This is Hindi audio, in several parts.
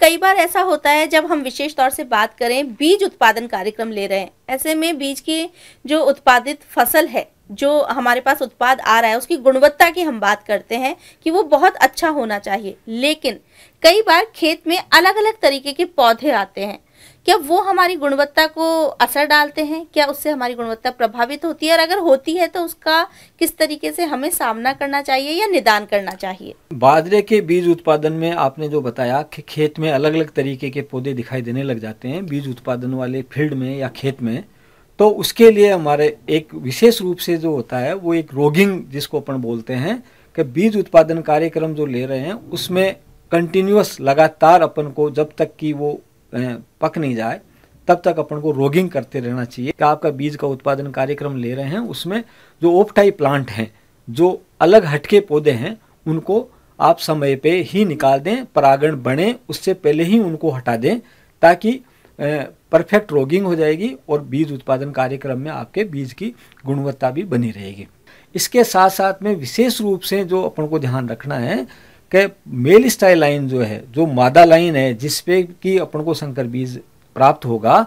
कई बार ऐसा होता है जब हम विशेष तौर से बात करें बीज उत्पादन कार्यक्रम ले रहे हैं ऐसे में बीज की जो उत्पादित फसल है जो हमारे पास उत्पाद आ रहा है उसकी गुणवत्ता की हम बात करते हैं कि वो बहुत अच्छा होना चाहिए लेकिन कई बार खेत में अलग अलग तरीके के पौधे आते हैं क्या वो हमारी गुणवत्ता को असर डालते हैं क्या उससे हमारी गुणवत्ता प्रभावित होती है और अगर होती है तो उसका किस तरीके से हमें सामना करना चाहिए या निदान करना चाहिए बाजरे के बीज उत्पादन में आपने जो बताया कि खेत में अलग अलग तरीके के पौधे दिखाई देने लग जाते हैं बीज उत्पादन वाले फील्ड में या खेत में तो उसके लिए हमारे एक विशेष रूप से जो होता है वो एक रोगिंग जिसको अपन बोलते हैं कि बीज उत्पादन कार्यक्रम जो ले रहे हैं उसमें कंटिन्यूस लगातार अपन को जब तक कि वो पक नहीं जाए तब तक अपन को रोगिंग करते रहना चाहिए कि आपका बीज का उत्पादन कार्यक्रम ले रहे हैं उसमें जो ओपटाई प्लांट हैं जो अलग हटके पौधे हैं उनको आप समय पे ही निकाल दें परागण बने उससे पहले ही उनको हटा दें ताकि परफेक्ट रोगिंग हो जाएगी और बीज उत्पादन कार्यक्रम में आपके बीज की गुणवत्ता भी बनी रहेगी इसके साथ साथ में विशेष रूप से जो अपन को ध्यान रखना है कि मेल स्टाइल लाइन जो है जो मादा लाइन है जिसपे कि अपन को संकर बीज प्राप्त होगा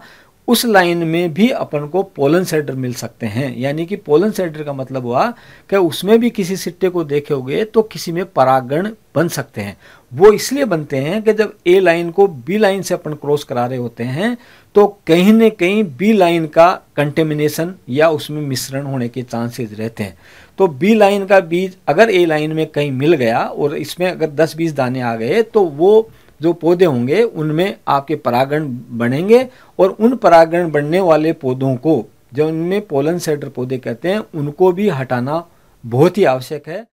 उस लाइन में भी अपन को पोलन सेडर मिल सकते हैं यानी कि पोलन सेडर का मतलब हुआ कि उसमें भी किसी सिट्टे को देखे होगे तो किसी में परागण बन सकते हैं वो इसलिए बनते हैं कि जब ए लाइन को बी लाइन से अपन क्रॉस करा रहे होते हैं तो कहीं ना कहीं बी लाइन का कंटेमिनेशन या उसमें मिश्रण होने के चांसेस रहते हैं तो बी लाइन का बीज अगर ए लाइन में कहीं मिल गया और इसमें अगर 10-20 दाने आ गए तो वो जो पौधे होंगे उनमें आपके परागण बढ़ेंगे और उन परागण बढ़ने वाले पौधों को जो उनमें पोलन सेडर पौधे कहते हैं उनको भी हटाना बहुत ही आवश्यक है